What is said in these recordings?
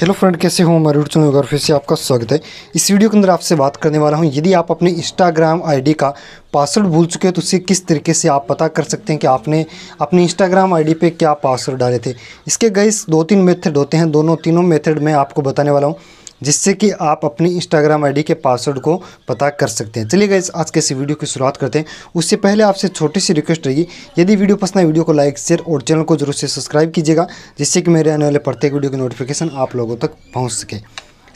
hello friend कैसे हो मैं रूट में फिर से आपका स्वागत है इस वीडियो के अंदर आपसे बात करने वाला हूँ यदि आप अपने इंस्टाग्राम आईडी का पासवर्ड भूल चुके हैं तो उससे किस तरीके से आप पता कर सकते हैं कि आपने अपने इंस्टाग्राम आईडी पे क्या पासवर्ड डाले थे इसके गई दो तीन मेथड होते हैं दोनों तीनों मेथड मैं आपको बताने वाला हूँ जिससे कि आप अपनी इंस्टाग्राम आईडी के पासवर्ड को पता कर सकते हैं चलिए गाइज आज के इस वीडियो की शुरुआत करते हैं उससे पहले आपसे छोटी सी रिक्वेस्ट रहेगी यदि वीडियो पसंद है वीडियो को लाइक शेयर और चैनल को जरूर से सब्सक्राइब कीजिएगा जिससे कि मेरे आने वाले प्रत्येक वीडियो की नोटिफिकेशन आप लोगों तक पहुँच सके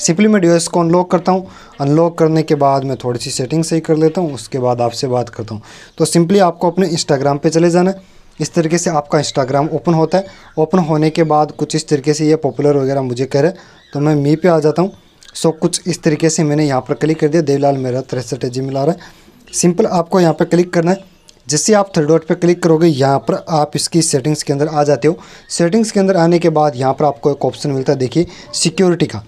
सिंपली मैं डिवाइस को अनलॉक करता हूँ अनलॉक करने के बाद मैं थोड़ी सी सेटिंग सही कर लेता हूँ उसके बाद आपसे बात करता हूँ तो सिंपली आपको अपने इंस्टाग्राम पर चले जाना है इस तरीके से आपका इंस्टाग्राम ओपन होता है ओपन होने के बाद कुछ इस तरीके से ये पॉपुलर वगैरह मुझे करे तो मैं मी पे आ जाता हूँ सो कुछ इस तरीके से मैंने यहाँ पर क्लिक कर दिया देवलाल मेरा तिरसठ जी मिला रहा है सिंपल आपको यहाँ पर क्लिक करना है जैसे आप थर्ड डॉट पर क्लिक करोगे यहाँ पर आप इसकी सेटिंग्स के अंदर आ जाते हो सेटिंग्स के अंदर आने के बाद यहाँ पर आपको एक ऑप्शन मिलता है देखिए सिक्योरिटी का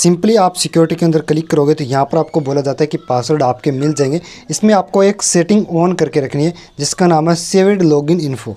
सिंपली आप सिक्योरिटी के अंदर क्लिक करोगे तो यहाँ पर आपको बोला जाता है कि पासवर्ड आपके मिल जाएंगे इसमें आपको एक सेटिंग ऑन करके रखनी है जिसका नाम है लॉग लॉगिन इन्फो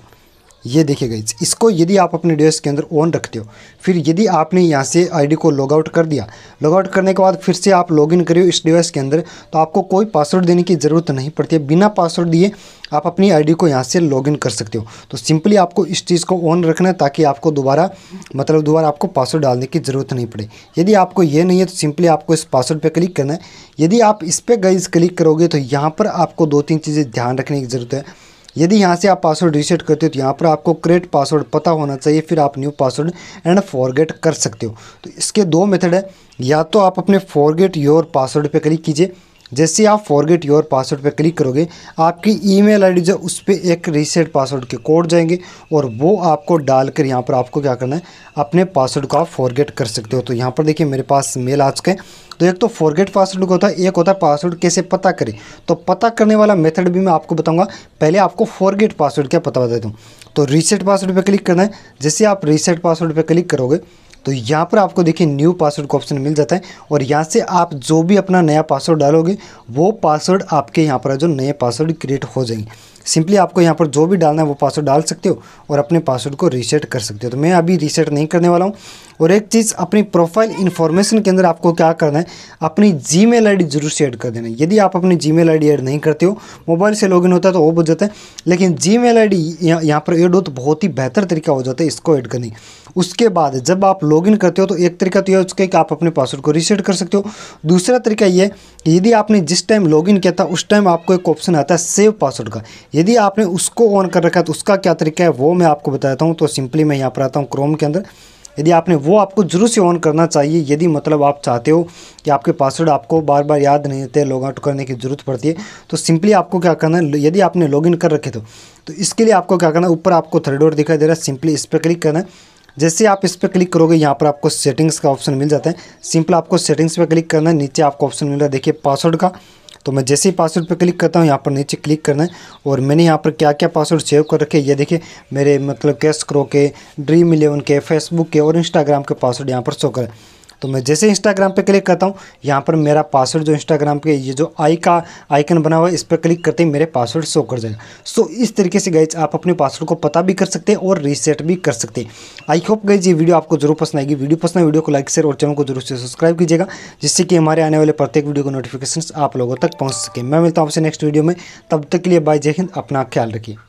ये देखिए गई इसको यदि आप अपने डिवाइस के अंदर ऑन रखते हो फिर यदि आपने यहाँ से आईडी को लॉग आउट कर दिया लॉग आउट करने के बाद फिर से आप लॉग इन करिए इस डिवाइस के अंदर तो आपको कोई पासवर्ड देने की ज़रूरत नहीं पड़ती है बिना पासवर्ड दिए आप अपनी आईडी को यहाँ से लॉगिन कर सकते हो तो सिंपली आपको इस चीज़ को ऑन रखना है ताकि आपको दोबारा मतलब दोबारा आपको पासवर्ड डालने की ज़रूरत नहीं पड़े यदि आपको ये नहीं है तो सिंपली आपको इस पासवर्ड पर क्लिक करना है यदि आप इस पर गाइज क्लिक करोगे तो यहाँ पर आपको दो तीन चीज़ें ध्यान रखने की ज़रूरत है यदि यहाँ से आप पासवर्ड रीसेट करते हो तो यहाँ पर आपको क्रिएट पासवर्ड पता होना चाहिए फिर आप न्यू पासवर्ड एंड फॉरगेट कर सकते हो तो इसके दो मेथड है या तो आप अपने फॉरगेट योर पासवर्ड पर क्लिक कीजिए जैसे आप फॉरगेट योर पासवर्ड पर क्लिक करोगे आपकी ईमेल आईडी जो उस पर एक रीसेट पासवर्ड के कोड जाएंगे और वो आपको डालकर यहाँ पर आपको क्या करना है अपने पासवर्ड को आप फॉरगेट कर सकते हो तो यहाँ पर देखिए मेरे पास मेल आ चुके हैं तो एक तो फॉरगेट पासवर्ड का होता है एक होता है पासवर्ड कैसे पता करें तो पता करने वाला मेथड भी मैं आपको बताऊंगा पहले आपको फॉरगेट पासवर्ड क्या पता बता दूँ तो रीसेट पासवर्ड पर क्लिक करना है जैसे आप रीसेट पासवर्ड पर क्लिक करोगे तो यहाँ पर आपको देखिए न्यू पासवर्ड का ऑप्शन मिल जाता है और यहाँ से आप जो भी अपना नया पासवर्ड डालोगे वो पासवर्ड आपके यहाँ पर जो नए पासवर्ड क्रिएट हो जाएंगे सिंपली आपको यहाँ पर जो भी डालना है वो पासवर्ड डाल सकते हो और अपने पासवर्ड को रीसेट कर सकते हो तो मैं अभी रीसेट नहीं करने वाला हूँ और एक चीज़ अपनी प्रोफाइल इन्फॉर्मेशन के अंदर आपको क्या करना है अपनी जी मेल जरूर से ऐड कर देना यदि आप अपनी जी मेल ऐड नहीं करते हो मोबाइल से लॉगिन होता है तो वो बच जाता है लेकिन जी मेल आई यहाँ पर ऐड हो तो बहुत ही बेहतर तरीका हो जाता है इसको ऐड करने उसके बाद जब आप लॉगिन करते हो तो एक तरीका तो यह हो कि आप अपने पासवर्ड को रीसेट कर सकते हो दूसरा तरीका ये है कि यदि आपने जिस टाइम लॉगिन किया था उस टाइम आपको एक ऑप्शन आता है सेव पासवर्ड का यदि आपने उसको ऑन कर रखा है तो उसका क्या तरीका है वो मैं आपको बताता हूँ तो सिंपली मैं यहाँ पर आता हूँ क्रोम के अंदर यदि आपने वो आपको ज़रूर से ऑन करना चाहिए यदि मतलब आप चाहते हो कि आपके पासवर्ड आपको बार बार याद नहीं रहते लॉग आउट करने की ज़रूरत पड़ती है तो सिंपली आपको क्या करना है यदि आपने लॉगिन कर रखे तो तो इसके लिए आपको क्या करना है ऊपर आपको थर्ड डोर दिखाई दे रहा है सिंपली इस पर क्लिक करना है जैसे आप इस पर क्लिक करोगे यहाँ पर आपको सेटिंग्स का ऑप्शन मिल जाता है सिंपल आपको सेटिंग्स पर क्लिक करना है नीचे आपको ऑप्शन मिल रहा है देखिए पासवर्ड का तो मैं जैसे ही पासवर्ड पर क्लिक करता हूँ यहाँ पर नीचे क्लिक करना है और मैंने यहाँ पर क्या क्या पासवर्ड सेव कर रखे ये देखिए मेरे मतलब कैश क्रो के ड्रीम इलेवन के फेसबुक के और इंस्टाग्राम के पासवर्ड यहाँ पर शो करें तो मैं जैसे इंस्टाग्राम पे क्लिक करता हूँ यहाँ पर मेरा पासवर्ड जो इंस्टाग्राम पे ये जो आई का आइकन बना हुआ है इस पर क्लिक करते ही मेरे पासवर्ड शो कर जाएगा सो so, इस तरीके से गाइज आप अपने पासवर्ड को पता भी कर सकते हैं और रीसेट भी कर सकते हैं आई होप गाइज ये वीडियो आपको जरूर पसंद आएगी वीडियो पसंद वीडियो को लाइक शेयर और चैनल को जरूर से सब्सक्राइब कीजिएगा जिससे कि हमारे आने वाले प्रत्येक वीडियो को नोटिफिकेशन आप लोगों तक पहुँच सके मैं मिलता हूँ आपसे नेक्स्ट वीडियो में तब तक के लिए बाय जय हिंद अपना ख्याल रखिए